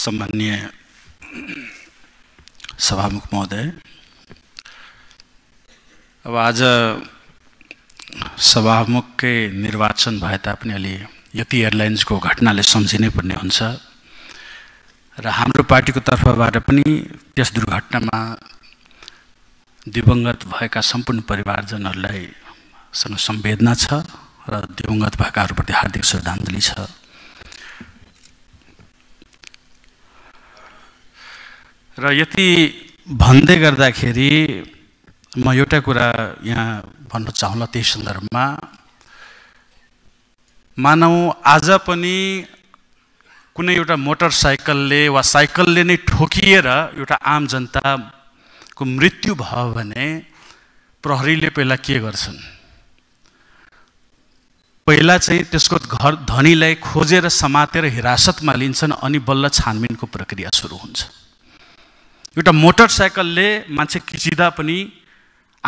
सम्मान्य सभामुख महोदय अब आज सभामुखकै निर्वाचन भए तापनि अलि यति एयरलाइन्सको घटनाले सम्झिनै पर्ने हुन्छ र हाम्रो पार्टीको तर्फबाट पनि त्यस दुर्घटनामा दिवङ्गत भएका सम्पूर्ण परिवारजनहरूलाई सँग संवेदना छ र दिवङ्गत भएकाहरूप्रति हार्दिक श्रद्धाञ्जली छ र यति भन्दै गर्दाखेरि म एउटा कुरा यहाँ भन्न चाहँला त्यही सन्दर्भमा मानौ आज पनि कुनै एउटा मोटरसाइकलले वा साइकलले नै ठोकिएर एउटा आम जनताको मृत्यु भयो भने प्रहरीले पहिला के गर्छन् पहिला चाहिँ त्यसको घर धनीलाई खोजेर समातेर हिरासतमा लिन्छन् अनि बल्ल छानबिनको प्रक्रिया सुरु हुन्छ एउटा मोटरसाइकलले मान्छे खिचिँदा पनि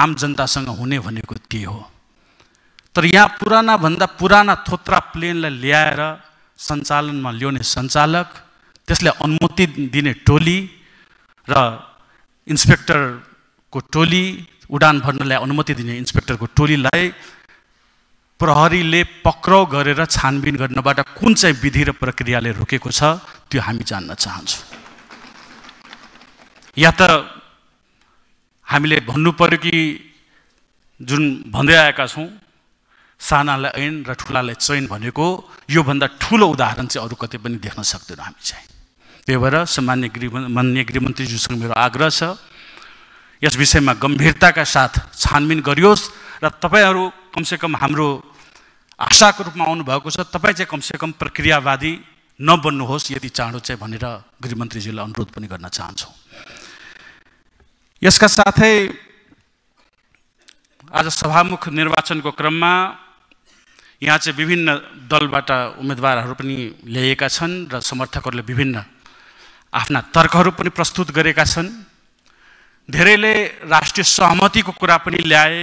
आम जनतासँग हुने भनेको त्यही हो तर यहाँ भन्दा पुराना थोत्रा प्लेनलाई ल्याएर सञ्चालनमा ल्याउने सञ्चालक त्यसले अनुमति दिने टोली र इन्सपेक्टरको टोली उडान भर्नलाई अनुमति दिने इन्सपेक्टरको टोलीलाई प्रहरीले पक्राउ गरेर छानबिन गर्नबाट कुन चाहिँ विधि र प्रक्रियाले रोकेको छ त्यो हामी जान्न चाहन्छौँ या त हामीले भन्नु पऱ्यो कि जुन भन्दै आएका छौँ सानालाई ऐन र ठुलालाई चयन भनेको योभन्दा ठुलो उदाहरण चाहिँ अरू कतै पनि देख्न सक्दैनौँ हामी चाहिँ त्यही भएर सामान्य गृह मान्य गृहमन्त्रीज्यूसँग मेरो आग्रह छ यस विषयमा गम्भीरताका साथ छानबिन गरियोस् र तपाईँहरू कमसेकम हाम्रो आशाको रूपमा आउनुभएको छ तपाईँ चाहिँ कमसेकम प्रक्रियावादी नबन्नुहोस् यदि चाँडो चाहिँ भनेर गृहमन्त्रीज्यूलाई अनुरोध पनि गर्न चाहन्छौँ यसका साथै आज सभामुख निर्वाचनको क्रममा यहाँ चाहिँ विभिन्न दलबाट उम्मेदवारहरू पनि ल्याइएका छन् र समर्थकहरूले विभिन्न आफ्ना तर्कहरू पनि प्रस्तुत गरेका छन् धेरैले राष्ट्रिय सहमतिको कुरा पनि ल्याए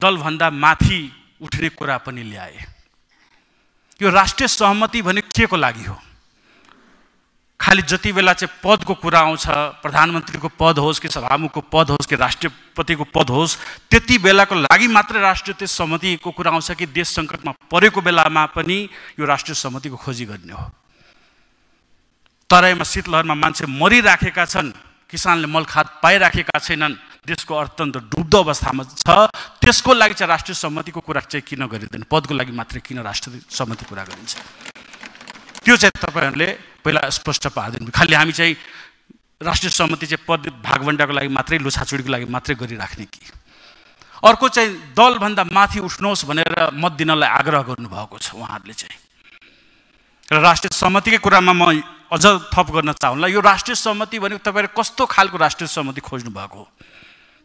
दलभन्दा माथि उठ्ने कुरा पनि ल्याए यो राष्ट्रिय सहमति भने के को लागि हो खालि जति बेला चाहिँ पदको कुरा आउँछ प्रधानमन्त्रीको पद होस् कि सभामुखको पद होस् कि राष्ट्रपतिको पद होस् त्यति बेलाको लागि मात्र राष्ट्रिय सहमतिको कुरा आउँछ कि देश सङ्कटमा परेको बेलामा पनि यो राष्ट्रिय सहमतिको खोजी गर्ने हो तराईमा शीतलहरमा मान्छे मरिराखेका छन् किसानले मलखात पाइराखेका छैनन् देशको अर्थतन्त्र डुब्दो अवस्थामा छ त्यसको लागि चाहिँ राष्ट्रिय सहमतिको कुरा चाहिँ किन गरिँदैन पदको लागि मात्रै किन राष्ट्रिय सहमति कुरा गरिन्छ त्यो चाहिँ तपाईँहरूले पहिला स्पष्ट पारिदिनु खालि हामी चाहिँ राष्ट्रिय सहमति चाहिँ पद भागभन्डाको लागि मात्रै लुछाछुडीको लागि मात्रै गरिराख्ने कि अर्को चाहिँ दलभन्दा माथि उठ्नुहोस् भनेर मत दिनलाई आग्रह गर्नुभएको छ उहाँहरूले चाहिँ र राष्ट्रिय सहमतिकै कुरामा म अझ थप गर्न चाहन्ला यो राष्ट्रिय सहमति भनेको तपाईँहरू कस्तो खालको राष्ट्रिय सहमति खोज्नु भएको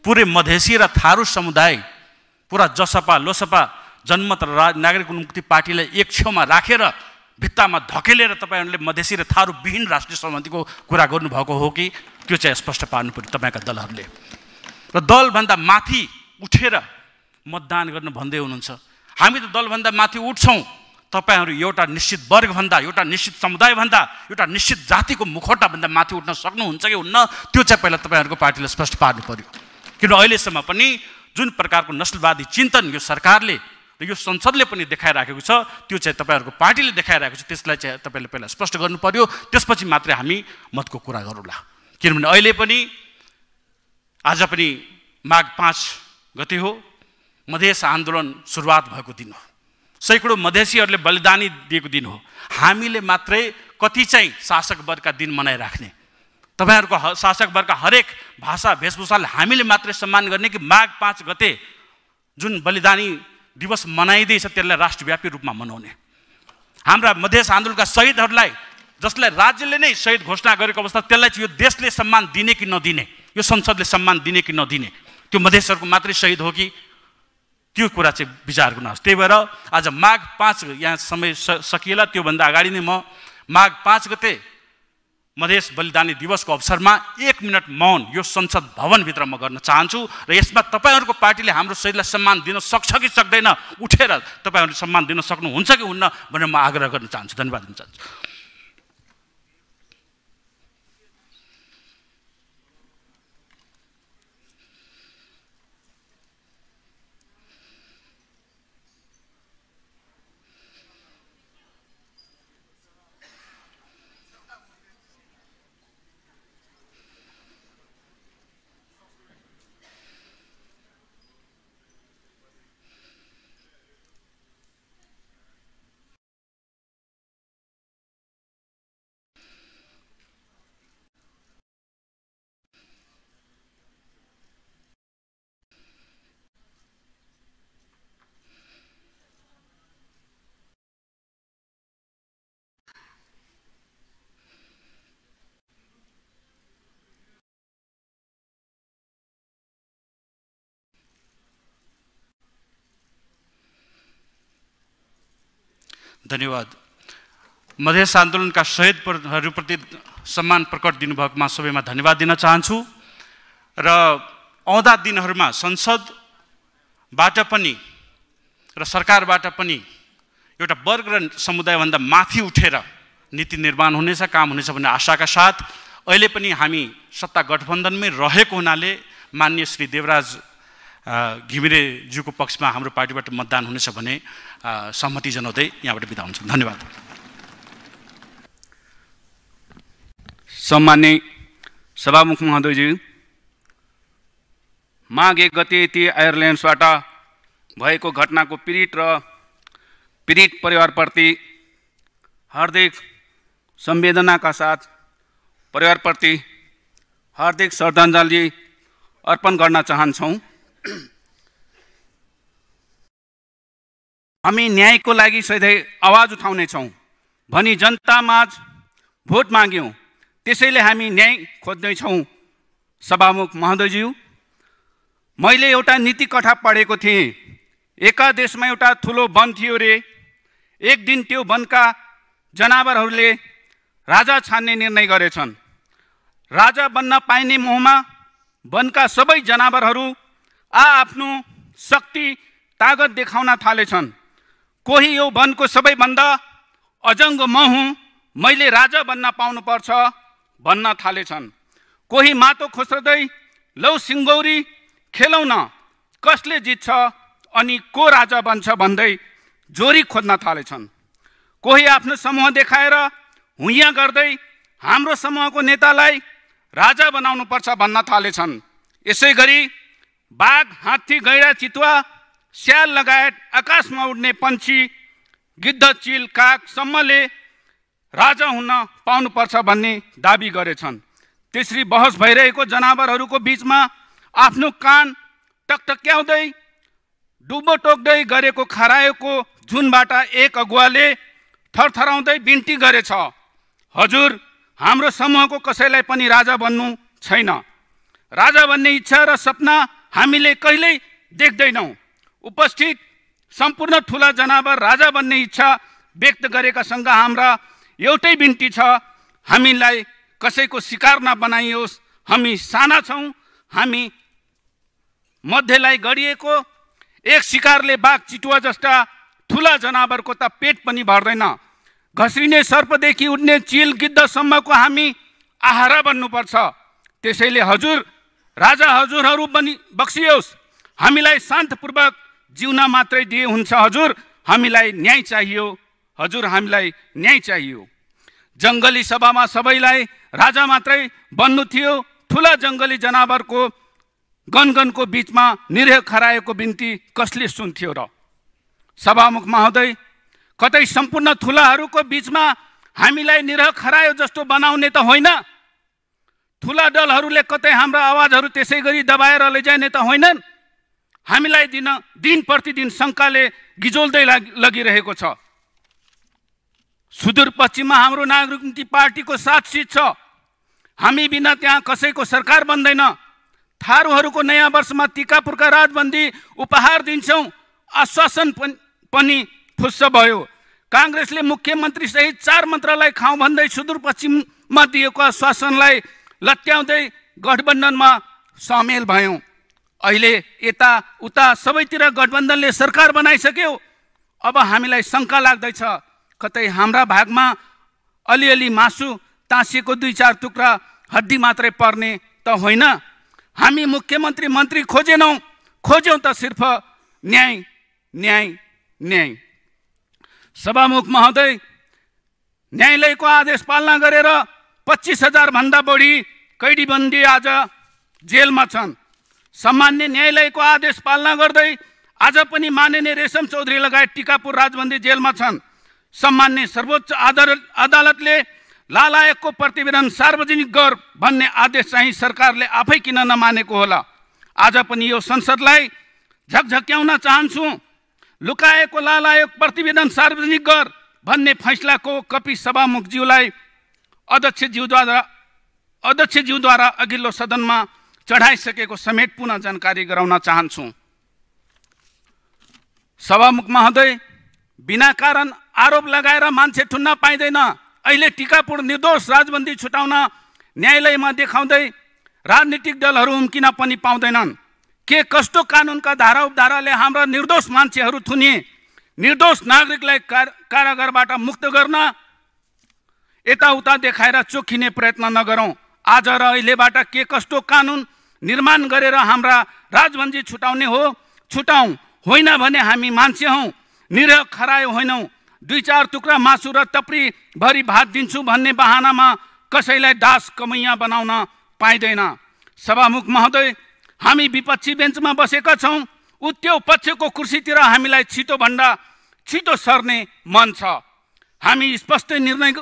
पुरै मधेसी र थारू समुदाय पुरा जसपा लोसपा जनमत र नागरिक मुक्ति पार्टीलाई एक छेउमा राखेर रा, भित्तामा धकेलेर तपाईँहरूले मधेसी र थारू विहीन राष्ट्रिय सहमतिको कुरा गर्नुभएको हो कि त्यो चाहिँ स्पष्ट पार्नु पऱ्यो तपाईँका दलहरूले र दलभन्दा माथि उठेर मतदान गर्न भन्दै हुनुहुन्छ हामी त दलभन्दा माथि उठ्छौँ तपाईँहरू एउटा निश्चित वर्गभन्दा एउटा निश्चित समुदायभन्दा एउटा निश्चित जातिको मुखौटाभन्दा माथि उठ्न सक्नुहुन्छ कि हुन्न त्यो चाहिँ पहिला तपाईँहरूको पार्टीले स्पष्ट पार्नु पऱ्यो किन अहिलेसम्म पनि जुन प्रकारको नस्लवादी चिन्तन यो सरकारले र यो संसदले पनि देखाइराखेको छ त्यो चाहिँ तपाईँहरूको पार्टीले देखाइरहेको छ त्यसलाई चाहिँ तपाईँले पहिला स्पष्ट गर्नु पर्यो त्यसपछि मात्रै हामी मतको कुरा गरौँला किनभने अहिले पनि आज पनि माघ पाँच गते हो मधेस आन्दोलन सुरुवात भएको दिन हो सैकडौँ मधेसीहरूले बलिदानी दिएको दिन हो हामीले मात्रै कति चाहिँ शासक वर्गका दिन मनाइराख्ने तपाईँहरूको शासक वर्गका हरेक भाषा वेशभूषाले हामीले मात्रै सम्मान गर्ने कि माघ पाँच गते जुन बलिदानी दिवस मनाइँदैछ त्यसलाई राष्ट्रव्यापी रूपमा मनाउने हाम्रा मधेस आन्दोलनका शहीदहरूलाई जसलाई राज्यले नै शहीद घोषणा गरेको अवस्था त्यसलाई चाहिँ यो देशले सम्मान दिने कि नदिने यो संसदले सम्मान दिने कि नदिने त्यो मधेसहरूको मात्रै शहीद हो कि त्यो कुरा चाहिँ विचार गर्नुहोस् त्यही भएर आज माघ पाँच यहाँ समय सकिएला त्योभन्दा अगाडि नै म माघ पाँच गते मधेस बलिदानी दिवसको अवसरमा एक मिनट मौन यो संसद भवनभित्र म गर्न चाहन्छु र यसमा तपाईँहरूको पार्टीले हाम्रो शहीदलाई सम्मान दिन सक्छ कि सक्दैन उठेर तपाईँहरूले सम्मान दिन सक्नुहुन्छ कि हुन्न भनेर म आग्रह गर्न चाहन्छु धन्यवाद दिन चाहन्छु धन्यवाद मधेस आन्दोलनका शहीदहरूप्रति सम्मान प्रकट दिनुभएकोमा सबैमा धन्यवाद दिन चाहन्छु र आउँदा दिनहरूमा संसदबाट पनि र सरकारबाट पनि एउटा वर्ग र समुदायभन्दा माथि उठेर नीति निर्माण हुनेछ काम हुनेछ भन्ने आशाका साथ अहिले पनि हामी सत्ता गठबन्धनमै रहेको हुनाले मान्य श्री देवराज घिमिरेज्यूको पक्षमा हाम्रो पार्टीबाट मतदान हुनेछ भने सहमति जनाउँदै यहाँबाट बिदा हुन्छ धन्यवाद सम्मान्य सभामुख महोदयज्यू माघ एक गते ती एयरलाइन्सबाट भएको घटनाको पीडित र पीडित परिवारप्रति हार्दिक संवेदनाका साथ परिवारप्रति हार्दिक श्रद्धाञ्जली अर्पण गर्न चाहन्छौँ हामी न्यायको लागि सधैँ आवाज उठाउनेछौँ भनी जनतामाझ भोट माग्यौँ त्यसैले हामी न्याय खोज्दैछौँ सभामुख महोदयज्यू मैले एउटा नीति कथा पढेको थिएँ एका देशमा एउटा ठुलो वन थियो रे एक दिन त्यो वनका जनावरहरूले राजा छान्ने निर्णय गरेछन् राजा बन्न पाइने मोहमा वनका सबै जनावरहरू आआफ्नो शक्ति तागत देखाउन थालेछन् कोही यो वनको सबैभन्दा अजङ्ग म हुँ मैले राजा बन्न पाउनुपर्छ भन्न थालेछन् कोही माटो खोस्रदै लौ सिङ्गौरी खेलौ न कसले जित्छ अनि को राजा बन्छ भन्दै जोरी खोज्न थालेछन् कोही आफ्नो समूह देखाएर हुइया गर्दै हाम्रो समूहको नेतालाई राजा बनाउनुपर्छ भन्न थालेछन् यसै गरी बाघ हात्ती गैडा चितुवा स्याल लगायत आकाशमा उड्ने पन्छी गिद्ध चिल कागसम्मले राजा हुन पाउनुपर्छ भन्ने दावी गरेछन् त्यसरी बहस भइरहेको जनावरहरूको बिचमा आफ्नो कान टकटक्याउँदै डुबो टोक्दै गरेको खरायोको जुनबाट एक अगुवाले थरथराउँदै बिन्ती गरेछ हजुर हाम्रो समूहको कसैलाई पनि राजा बन्नु छैन राजा बन्ने इच्छा र सपना हामीले कहिल्यै देख्दैनौँ उपस्थित सम्पूर्ण ठुला जनावर राजा बन्ने इच्छा व्यक्त गरेकासँग हाम्रा एउटै बिन्ती छ हामीलाई कसैको शिकार नबनाइयोस् हामी साना छौँ हामी मध्येलाई गरिएको एक शिकारले बाघ चितुवा जस्ता ठुला जनावरको त पेट पनि भर्दैन घस्रिने सर्पदेखि उड्ने चिल गिद्धसम्मको हामी आहारा बन्नुपर्छ त्यसैले हजुर राजा हजुरहरू पनि बक्सियोस् हामीलाई शान्तपूर्वक जिउन मात्रै दिए हुन्छ हजुर हामीलाई न्याय चाहियो हजुर हामीलाई न्याय चाहियो जङ्गली सभामा सबैलाई राजा मात्रै बन्नु थियो ठुला जङ्गली जनावरको गनगनको बिचमा निरह खराएको बिन्ती कसले सुन्थ्यो र सभामुख महोदय कतै सम्पूर्ण ठुलाहरूको बिचमा हामीलाई निरह खरायो जस्तो बनाउने त होइन ठुला दलहरूले कतै हाम्रा आवाजहरू त्यसै गरी दबाएर लैजाने त होइनन् हामीलाई दिन दिन प्रतिदिन शङ्काले गिजोल्दै लगिरहेको छ सुदूरपश्चिममा हाम्रो नागरिक पार्टीको सात सिट छ हामी बिना त्यहाँ कसैको सरकार बन्दैन थारूहरूको नयाँ वर्षमा टिकापुरका राजबन्दी उपहार दिन्छौँ आश्वासन पनि फुस्स भयो काङ्ग्रेसले मुख्यमन्त्रीसहित चार मन्त्रालय खाउँ भन्दै सुदूरपश्चिममा दिएको आश्वासनलाई लट्याउँदै गठबन्धनमा सामेल भयौँ अहिले यता उता सबैतिर गठबन्धनले सरकार बनाइसक्यो अब हामीलाई शङ्का लाग्दैछ कतै हाम्रा भागमा अलिअलि मासु ताँसिएको दुई चार टुक्रा हड्डी मात्रै पर्ने त होइन हामी मुख्यमन्त्री मन्त्री खोजेनौँ खोज्यौँ त सिर्फ न्याय न्याय न्याय सभामुख महोदय न्यायालयको आदेश पालना गरेर पच्चिस हजारभन्दा बढी कैदीबन्दी आज जेलमा छन् सामान्य न्यायालयको आदेश पालना गर्दै आज पनि माननीय रेशम चौधरी लगायत टिकापुर राजबन्दी जेलमा छन् सामान्य सर्वोच्च आदर अदालतले लालायकको प्रतिवेदन सार्वजनिक गर भन्ने आदेश चाहिँ सरकारले आफै किन नमानेको होला आज पनि यो संसदलाई झकझक्याउन चाहन्छु लुकाएको लाल लालायक प्रतिवेदन सार्वजनिक गर भन्ने फैसलाको कपि सभामुखज्यूलाई अध्यक्ष अध्यक्ष अध्यक्षज्यूद्वारा अघिल्लो सदनमा चढाइसकेको समेत पुनः जानकारी गराउन चाहन्छु सभामुख महोदय बिना कारण आरोप लगाएर मान्छे ठुन्न पाइँदैन अहिले टिकापुर निर्दोष राजबन्दी छुटाउन न्यायालयमा देखाउँदै राजनीतिक दलहरू उम्किन पनि पाउँदैनन् के कस्तो कानुनका धारा उपधाराले हाम्रा निर्दोष मान्छेहरू थुनिए निर्दोष नागरिकलाई कारागारबाट मुक्त गर्न यताउता देखाएर चोखिने प्रयत्न नगरौँ आज र अहिलेबाट के कस्तो कानुन निर्माण गरेर हाम्रा राजवन्जी छुटाउने हो छुटाउँ होइन भने हामी मान्छे हौ निरह खरायो होइनौँ दुई चार टुक्रा मासु र भरि भात दिन्छु भन्ने बहानामा कसैलाई दास कमैया बनाउन पाइँदैन सभामुख महोदय हामी विपक्षी बेन्चमा बसेका छौँ त्यो पक्षको कुर्सीतिर हामीलाई छिटोभन्दा छिटो सर्ने मन छ हामी स्पष्ट निर्णय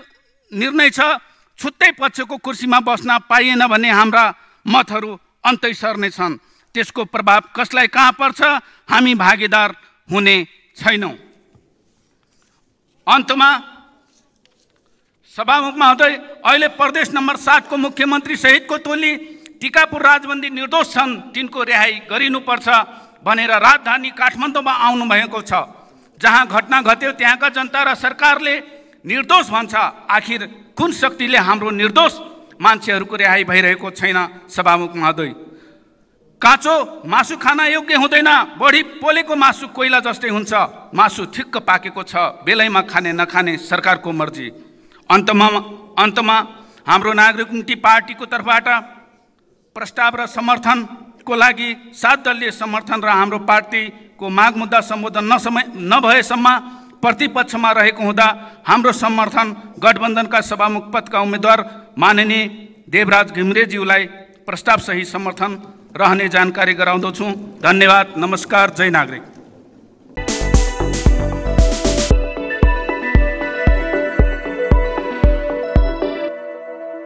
निर्णय छ छुट्टै पक्षको कुर्सीमा बस्न पाइएन भने हाम्रा मतहरू अन्तै सर्ने छन् त्यसको प्रभाव कसलाई कहाँ पर्छ हामी भागीदार हुने छैनौँ अन्तमा सभामुखमा हुँदै अहिले प्रदेश नम्बर सातको मुख्यमन्त्री सहितको टोली टिकापुर राजबन्दी निर्दोष छन् तिनको रिहाई गरिनुपर्छ भनेर राजधानी काठमाडौँमा आउनुभएको छ जहाँ घटना घट्यो त्यहाँका जनता र सरकारले निर्दोष भन्छ आखिर कुन शक्तिले हाम्रो निर्दोष मान्छेहरूको रिहाई भइरहेको छैन सभामुख महोदय काँचो मासु खान योग्य हुँदैन बढी पोलेको मासु कोइला जस्तै हुन्छ मासु ठिक्क पाकेको छ बेलैमा खाने नखाने सरकारको मर्जी अन्तमा अन्तमा हाम्रो नागरिक मुक्ति पार्टीको तर्फबाट प्रस्ताव र समर्थनको लागि सात दलीय समर्थन र हाम्रो पार्टीको माग मुद्दा सम्बोधन नसमय नभएसम्म प्रतिपक्षमा रहेको हुँदा हाम्रो समर्थन गठबन्धनका सभामुख पदका उम्मेद्वार माननीय देवराज घिमरेज्यूलाई प्रस्तावसहित समर्थन रहने जानकारी गराउँदछु धन्यवाद नमस्कार जय नागरिक